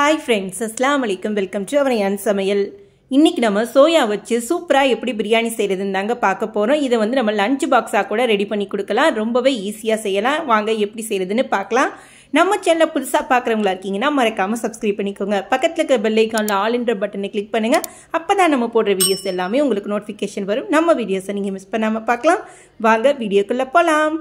hi friends அஸ்லாம் வலைக்கம் welcome to an சமையல் இன்றைக்கி நம்ம சோயா வச்சு சூப்பராக எப்படி பிரியாணி செய்கிறதுன்னு தாங்க பார்க்க போகிறோம் இதை வந்து நம்ம லஞ்ச் பாக்ஸாக கூட ரெடி பண்ணி கொடுக்கலாம் ரொம்பவே ஈஸியாக செய்யலாம் வாங்க எப்படி செய்கிறதுன்னு பார்க்கலாம் நம்ம சேனலை புதுசாக பார்க்குறவங்களா இருக்கீங்கன்னா மறக்காமல் சப்ஸ்கிரைப் பண்ணிக்கோங்க பக்கத்தில் இருக்கிற பெல்லைக்கான ஆல் என்ற பட்டனை கிளிக் பண்ணுங்கள் அப்போ தான் நம்ம போடுற வீடியோஸ் எல்லாமே உங்களுக்கு நோட்டிஃபிகேஷன் வரும் நம்ம வீடியோஸை நீங்கள் மிஸ் பண்ணாமல் பார்க்கலாம் வாங்க வீடியோக்குள்ளே போகலாம்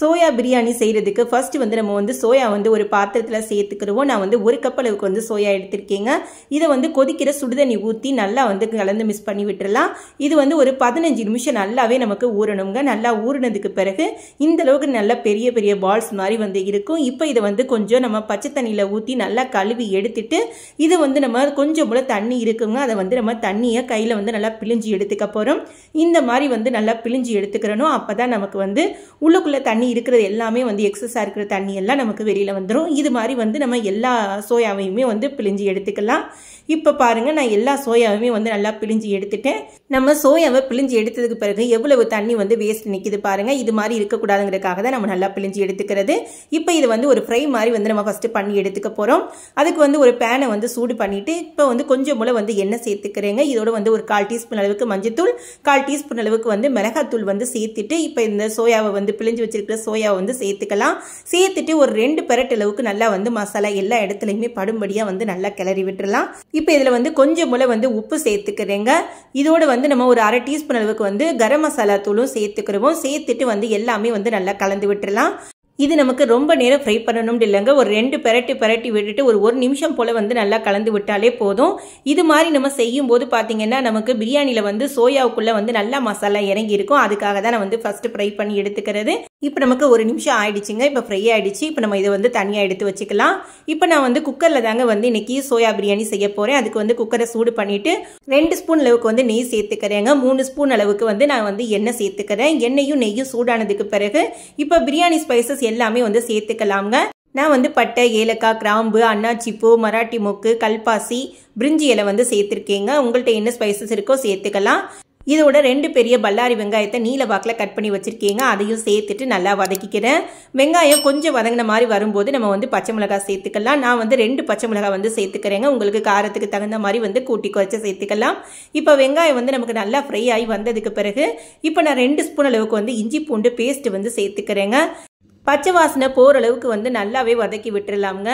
சோயா பிரியாணி செய்கிறதுக்கு ஃபஸ்ட்டு வந்து நம்ம வந்து சோயா வந்து ஒரு பாத்திரத்தில் சேர்த்துக்கிறவோ நான் வந்து ஒரு கப் அளவுக்கு வந்து சோயா எடுத்திருக்கேங்க இதை வந்து கொதிக்கிற சுடுதண்ணி ஊற்றி நல்லா வந்து கலந்து மிஸ் பண்ணி விட்டுடலாம் இது வந்து ஒரு பதினஞ்சு நிமிஷம் நல்லாவே நமக்கு ஊறணுங்க நல்லா ஊறினதுக்கு பிறகு இந்த அளவுக்கு நல்லா பெரிய பெரிய பால்ஸ் மாதிரி வந்து இருக்கும் இப்போ இதை வந்து கொஞ்சம் நம்ம பச்சை தண்ணியில் ஊற்றி நல்லா கழுவி எடுத்துட்டு இது வந்து நம்ம கொஞ்சம் போல் தண்ணி இருக்குங்க அதை வந்து நம்ம தண்ணியை கையில் வந்து நல்லா பிழிஞ்சு எடுத்துக்க போகிறோம் இந்த மாதிரி வந்து நல்லா பிழிஞ்சு எடுத்துக்கிறனும் அப்போ தான் நமக்கு வந்து உள்ளுக்குள்ளே தண்ணி இருக்கிறது எல்லாமே வந்து எக்ஸஸாக இருக்கிற தண்ணி எல்லாம் நமக்கு வெளியில் வந்துடும் இது மாதிரி வந்து நம்ம எல்லா சோயாவையுமே வந்து பிழிஞ்சு எடுத்துக்கலாம் இப்போ பாருங்கள் நான் எல்லா சோயாவையுமே வந்து நல்லா பிழிஞ்சு எடுத்துட்டேன் நம்ம சோயாவை பிழிஞ்சு எடுத்ததுக்கு பிறகு எவ்வளவு தண்ணி வந்து வேஸ்ட் நிற்கிது பாருங்கள் இது மாதிரி இருக்கக்கூடாதுங்கிறதுக்காக தான் நம்ம நல்லா பிழிஞ்சு எடுத்துக்கிறது இப்போ இது வந்து ஒரு ஃப்ரை மாதிரி வந்து நம்ம ஃபஸ்ட்டு பண்ணி எடுத்துக்க போகிறோம் அதுக்கு வந்து ஒரு பேனை வந்து சூடு பண்ணிவிட்டு இப்போ வந்து கொஞ்சம் மூலம் வந்து எண்ணெய் சேர்த்துக்கிறேங்க இதோட வந்து ஒரு கால் டீஸ்பூன் அளவுக்கு மஞ்சத்தூள் கால் டீஸ்பூன் அளவுக்கு வந்து மிளகாத்தூள் வந்து சேர்த்துட்டு இப்போ இந்த சோயாவை வந்து பிழிஞ்சு வச்சிருக்கிற சோயாவை வந்து சேர்த்துக்கலாம் சேர்த்துட்டு ஒரு ரெண்டு பெரட் அளவுக்கு நல்லா வந்து மசாலா எல்லா இடத்துலையுமே படும்படியாக வந்து நல்லா கிளறி விட்டுடலாம் இப்போ இதில் வந்து கொஞ்சம் மூலம் வந்து உப்பு சேர்த்துக்கிறேங்க இதோட வந்து வந்து நம்ம ஒரு அரை டீஸ்பூன் அளவுக்கு வந்து கரம் மசாலா தூளும் சேர்த்துக்கிறோம் சேர்த்துட்டு வந்து எல்லாமே வந்து நல்லா கலந்து விட்டுடலாம் இது நமக்கு ரொம்ப நேரம் ஃப்ரை பண்ணணும் இல்லைங்க ஒரு ரெண்டு பெரட்டி பெரட்டி விட்டுட்டு ஒரு ஒரு நிமிஷம் போல் வந்து நல்லா கலந்து விட்டாலே போதும் இது மாதிரி நம்ம செய்யும் போது பார்த்தீங்கன்னா நமக்கு பிரியாணியில் வந்து சோயாவுக்குள்ளே வந்து நல்லா மசாலா இறங்கி இருக்கும் அதுக்காக தான் நான் வந்து ஃபஸ்ட்டு ஃப்ரை பண்ணி எடுத்துக்கிறது இப்போ நமக்கு ஒரு நிமிஷம் ஆயிடுச்சுங்க இப்போ ஃப்ரை ஆகிடுச்சு இப்போ நம்ம இதை வந்து தனியாக எடுத்து வச்சுக்கலாம் இப்போ நான் வந்து குக்கரில் தாங்க வந்து இன்றைக்கி சோயா பிரியாணி செய்ய போகிறேன் அதுக்கு வந்து குக்கரை சூடு பண்ணிவிட்டு ரெண்டு ஸ்பூன் அளவுக்கு வந்து நெய் சேர்த்துக்கிறேங்க மூணு ஸ்பூன் அளவுக்கு வந்து நான் வந்து எண்ணெய் சேர்த்துக்கிறேன் எண்ணெயும் நெய்யும் சூடானதுக்கு பிறகு இப்போ பிரியாணி ஸ்பைசஸ் எல்லாமே வந்து சேர்த்துக்கலாங்க நான் வந்து பட்டை ஏலக்காய் கிராம்பு அன்னாச்சிப்பூ மராட்டி மொக்கு கல்பாசி பிரிஞ்சி இலை வந்து சேர்த்துருக்கேங்க உங்கள்கிட்ட என்ன ஸ்பைசஸ் இருக்கோ சேர்த்துக்கலாம் இதோட ரெண்டு பெரிய பல்லாரி வெங்காயத்தை நீல வாக்கில் கட் பண்ணி வச்சுருக்கீங்க அதையும் சேர்த்துட்டு நல்லா வதக்கிக்கிறேன் வெங்காயம் கொஞ்சம் வதங்கின மாதிரி வரும்போது நம்ம வந்து பச்சை மிளகாய் சேர்த்துக்கலாம் நான் வந்து ரெண்டு பச்சை மிளகாய் வந்து சேர்த்துக்கிறேங்க உங்களுக்கு காரத்துக்கு தகுந்த மாதிரி வந்து கூட்டி குறைச்சி சேர்த்துக்கலாம் இப்போ வெங்காயம் வந்து நமக்கு நல்லா ஃப்ரை ஆகி வந்ததுக்கு பிறகு இப்போ நான் ரெண்டு ஸ்பூன் அளவுக்கு வந்து இஞ்சி பூண்டு பேஸ்ட் வந்து சேர்த்துக்கிறேங்க பச்சை வாசனை போகிற அளவுக்கு வந்து நல்லாவே வதக்கி விட்டுடலாமுங்க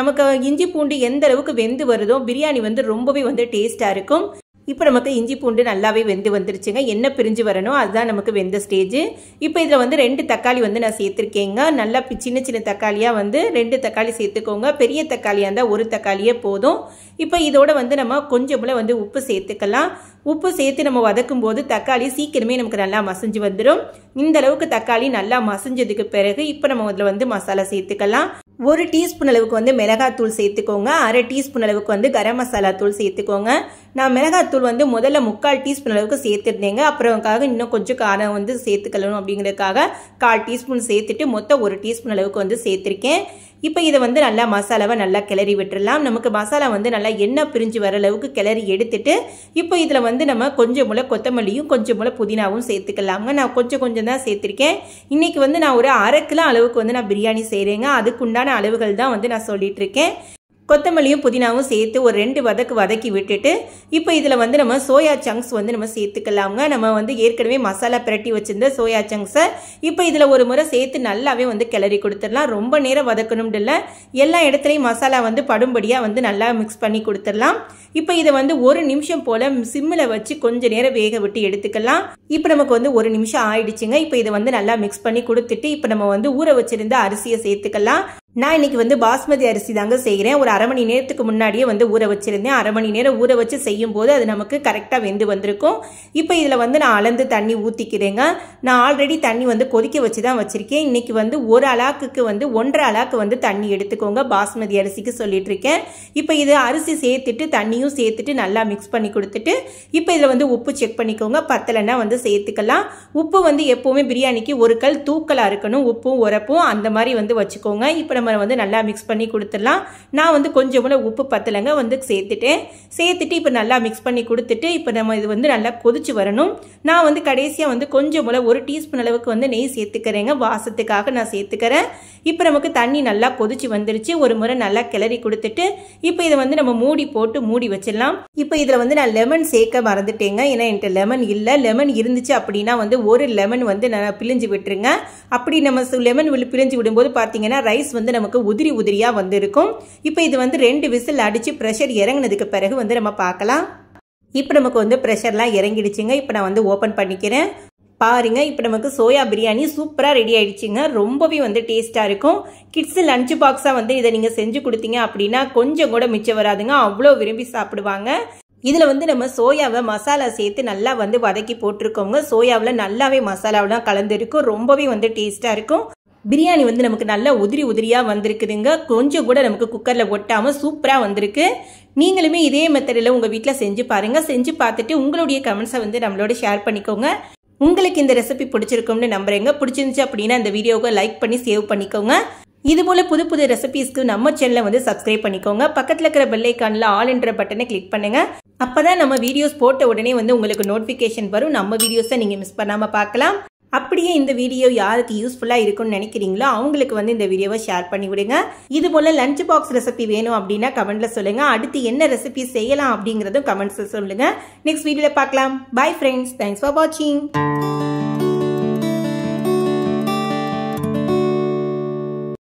நமக்கு இஞ்சி பூண்டு எந்த அளவுக்கு வெந்து வருதோ பிரியாணி வந்து ரொம்பவே வந்து டேஸ்ட்டாக இருக்கும் இப்போ நமக்கு இஞ்சி பூண்டு நல்லாவே வெந்து வந்துருச்சுங்க என்ன பிரிஞ்சு வரணும் அதுதான் நமக்கு வெந்த ஸ்டேஜ் இப்போ இதில் வந்து ரெண்டு தக்காளி வந்து நான் சேர்த்துருக்கேங்க நல்லா சின்ன சின்ன தக்காளியாக வந்து ரெண்டு தக்காளி சேர்த்துக்கோங்க பெரிய தக்காளியாக இருந்தால் ஒரு தக்காளியே போதும் இப்போ இதோட வந்து நம்ம கொஞ்சமில் வந்து உப்பு சேர்த்துக்கலாம் உப்பு சேர்த்து நம்ம வதக்கும் போது தக்காளி சீக்கிரமே நமக்கு நல்லா மசிஞ்சு வந்துடும் இந்த அளவுக்கு தக்காளி நல்லா மசிஞ்சதுக்கு பிறகு இப்போ நம்ம அதில் வந்து மசாலா சேர்த்துக்கலாம் ஒரு டீஸ்பூன் அளவுக்கு வந்து மிளகாத்தூள் சேர்த்துக்கோங்க அரை டீஸ்பூன் அளவுக்கு வந்து கரம் மசாலா தூள் சேர்த்துக்கோங்க நான் மிளகாத்தூள் வந்து முதல்ல முக்கால் டீஸ்பூன் அளவுக்கு சேர்த்துருந்தேங்க அப்புறம்காக இன்னும் கொஞ்சம் காரம் வந்து சேர்த்துக்கலணும் அப்படிங்கிறதுக்காக கால் டீஸ்பூன் சேர்த்துட்டு மொத்தம் ஒரு டீஸ்பூன் அளவுக்கு வந்து சேர்த்துருக்கேன் இப்போ இதை வந்து நல்லா மசாலாவை நல்லா கிளறி விட்டுடலாம் நமக்கு மசாலா வந்து நல்லா எண்ணெய் பிரிஞ்சு வர அளவுக்கு கிளறி எடுத்துட்டு இப்போ இதில் வந்து நம்ம கொஞ்சம் முளை கொத்தமல்லியும் கொஞ்சம் முளை புதினாவும் சேர்த்துக்கலாங்க நான் கொஞ்சம் கொஞ்சம் தான் சேர்த்துருக்கேன் இன்றைக்கி வந்து நான் ஒரு அரை கிலோ அளவுக்கு வந்து நான் பிரியாணி செய்கிறேங்க அதுக்குண்டான அளவுகள் தான் வந்து நான் சொல்லிகிட்ருக்கேன் கொத்தமல்லியும் புதினாவும் சேர்த்து ஒரு ரெண்டு வதக்கு வதக்கி விட்டுட்டு இப்போ இதில் வந்து நம்ம சோயா சங்க்ஸ் வந்து நம்ம சேர்த்துக்கலாமுங்க நம்ம வந்து ஏற்கனவே மசாலா பிரட்டி வச்சுருந்த சோயா சங்க்ஸை இப்போ இதில் ஒரு முறை சேர்த்து நல்லாவே வந்து கிளறி கொடுத்துடலாம் ரொம்ப நேரம் வதக்கணும் இல்லை எல்லா இடத்துலையும் மசாலா வந்து படும்படியாக வந்து நல்லா மிக்ஸ் பண்ணி கொடுத்துடலாம் இப்போ இதை வந்து ஒரு நிமிஷம் போல் சிம்மில் வச்சு கொஞ்சம் நேரம் வேக விட்டு எடுத்துக்கலாம் இப்போ நமக்கு வந்து ஒரு நிமிஷம் ஆயிடுச்சுங்க இப்போ இதை வந்து நல்லா மிக்ஸ் பண்ணி கொடுத்துட்டு இப்போ நம்ம வந்து ஊற வச்சிருந்த அரிசியை சேர்த்துக்கலாம் நான் இன்னைக்கு வந்து பாஸ்மதி அரிசி தாங்க செய்கிறேன் ஒரு அரை மணி நேரத்துக்கு முன்னாடியே வந்து ஊற வச்சுருந்தேன் அரை மணி நேரம் ஊற வச்சு செய்யும் போது அது நமக்கு கரெக்டாக வெந்து வந்திருக்கும் இப்போ இதில் வந்து நான் அளந்து தண்ணி ஊற்றிக்கிறேங்க நான் ஆல்ரெடி தண்ணி வந்து கொதிக்க வச்சு தான் வச்சுருக்கேன் இன்றைக்கி வந்து ஒரு அலாக்குக்கு வந்து ஒன்றரை அலாக்கு வந்து தண்ணி எடுத்துக்கோங்க பாஸ்மதி அரிசிக்கு சொல்லிகிட்ருக்கேன் இப்போ இது அரிசி சேர்த்துட்டு தண்ணியும் சேர்த்துட்டு நல்லா மிக்ஸ் பண்ணி கொடுத்துட்டு இப்போ இதில் வந்து உப்பு செக் பண்ணிக்கோங்க பத்தலைன்னா வந்து சேர்த்துக்கலாம் உப்பு வந்து எப்போவுமே பிரியாணிக்கு ஒரு கல் தூக்கலாக இருக்கணும் உப்பும் உரப்பும் அந்த மாதிரி வந்து வச்சுக்கோங்க இப்போ நம்ம வந்து நல்லா மிக்ஸ் பண்ணி கொடுத்துடலாம் நான் வந்து கொஞ்சம் கூட உப்பு பத்தலைங்க வந்து சேர்த்துட்டேன் சேர்த்துட்டு இப்போ நல்லா மிக்ஸ் பண்ணி கொடுத்துட்டு இப்போ நம்ம இது வந்து நல்லா கொதிச்சு வரணும் நான் வந்து கடைசியாக வந்து கொஞ்சம் போல் ஒரு டீஸ்பூன் அளவுக்கு வந்து நெய் சேர்த்துக்கிறேங்க வாசத்துக்காக நான் சேர்த்துக்கிறேன் இப்போ நமக்கு தண்ணி நல்லா கொதிச்சு வந்துருச்சு ஒரு முறை நல்லா கிளறி கொடுத்துட்டு இப்போ இதை வந்து நம்ம மூடி போட்டு மூடி வச்சிடலாம் இப்போ இதில் வந்து நான் லெமன் சேர்க்க மறந்துட்டேங்க ஏன்னா என்கிட்ட லெமன் இல்லை லெமன் இருந்துச்சு அப்படின்னா வந்து ஒரு லெமன் வந்து நான் பிழிஞ்சு விட்டுருங்க அப்படி நம்ம லெமன் பிழிஞ்சு விடும்போது பார்த்தீங்கன்னா ரைஸ் வந்து நமக்கு உதிரி உதிரியாக வந்துருக்கும் இப்போ இது வந்து ரெண்டு விசில் அடித்து ப்ரெஷர் இறங்கினதுக்கு பிறகு வந்து நம்ம பார்க்கலாம் இப்போ நமக்கு வந்து ப்ரெஷர்லாம் இறங்கிடுச்சுங்க இப்போ நான் வந்து ஓப்பன் பண்ணிக்கிறேன் பாருங்க இப்போ நமக்கு சோயா பிரியாணி சூப்பராக ரெடி ஆயிடுச்சுங்க ரொம்பவே வந்து டேஸ்ட்டாக இருக்கும் கிட்ஸு லஞ்ச் பாக்ஸாக வந்து இதை நீங்கள் செஞ்சு கொடுத்தீங்க அப்படின்னா கொஞ்சம் கூட மிச்சம் வராதுங்க அவ்வளோ விரும்பி சாப்பிடுவாங்க இதில் வந்து நம்ம சோயாவை மசாலா சேர்த்து நல்லா வந்து வதக்கி போட்டிருக்கோங்க சோயாவில் நல்லாவே மசாலாவெலாம் கலந்துருக்கும் ரொம்பவே வந்து டேஸ்ட்டாக இருக்கும் பிரியாணி வந்து நமக்கு நல்லா உதிரி உதிரியாக வந்திருக்குதுங்க கொஞ்சம் கூட நமக்கு குக்கரில் ஒட்டாமல் சூப்பராக வந்திருக்கு நீங்களுமே இதே மெத்தடில் உங்கள் வீட்டில் செஞ்சு பாருங்கள் செஞ்சு பார்த்துட்டு உங்களுடைய கமெண்ட்ஸை வந்து நம்மளோட ஷேர் பண்ணிக்கோங்க உங்களுக்கு இந்த ரெசிபி பிடிச்சிருக்கும்னு நம்புறேங்க பிடிச்சிருந்துச்சு அப்படின்னா இந்த வீடியோவை லைக் பண்ணி சேவ் பண்ணிக்கோங்க இது போல புது புது ரெசிபிஸ்க்கு நம்ம சேனலை வந்து சப்ஸ்கிரைப் பண்ணிக்கோங்க பக்கத்தில் இருக்கிற பெல்லைக்கானில் ஆல் என்ற பட்டனை கிளிக் பண்ணுங்க அப்போதான் நம்ம வீடியோஸ் போட்ட உடனே வந்து உங்களுக்கு நோட்டிஃபிகேஷன் வரும் நம்ம வீடியோஸை நீங்கள் மிஸ் பண்ணாமல் பார்க்கலாம் அப்படியே இந்த வீடியோ யாருக்கு யூஸ்ஃபுல்லாக இருக்கும்னு நினைக்கிறீங்களோ அவங்களுக்கு வந்து இந்த வீடியோவை ஷேர் பண்ணி விடுங்க இது போல லஞ்ச் பாக்ஸ் ரெசிபி வேணும் அப்படின்னா கமெண்ட்டில் சொல்லுங்கள் அடுத்து என்ன ரெசிபி செய்யலாம் அப்படிங்கிறதும் கமெண்ட்ஸ் சொல்லுங்கள் நெக்ஸ்ட் வீடியோல பார்க்கலாம் பாய் ஃப்ரெண்ட்ஸ் தேங்க்ஸ் ஃபார் வாட்சிங்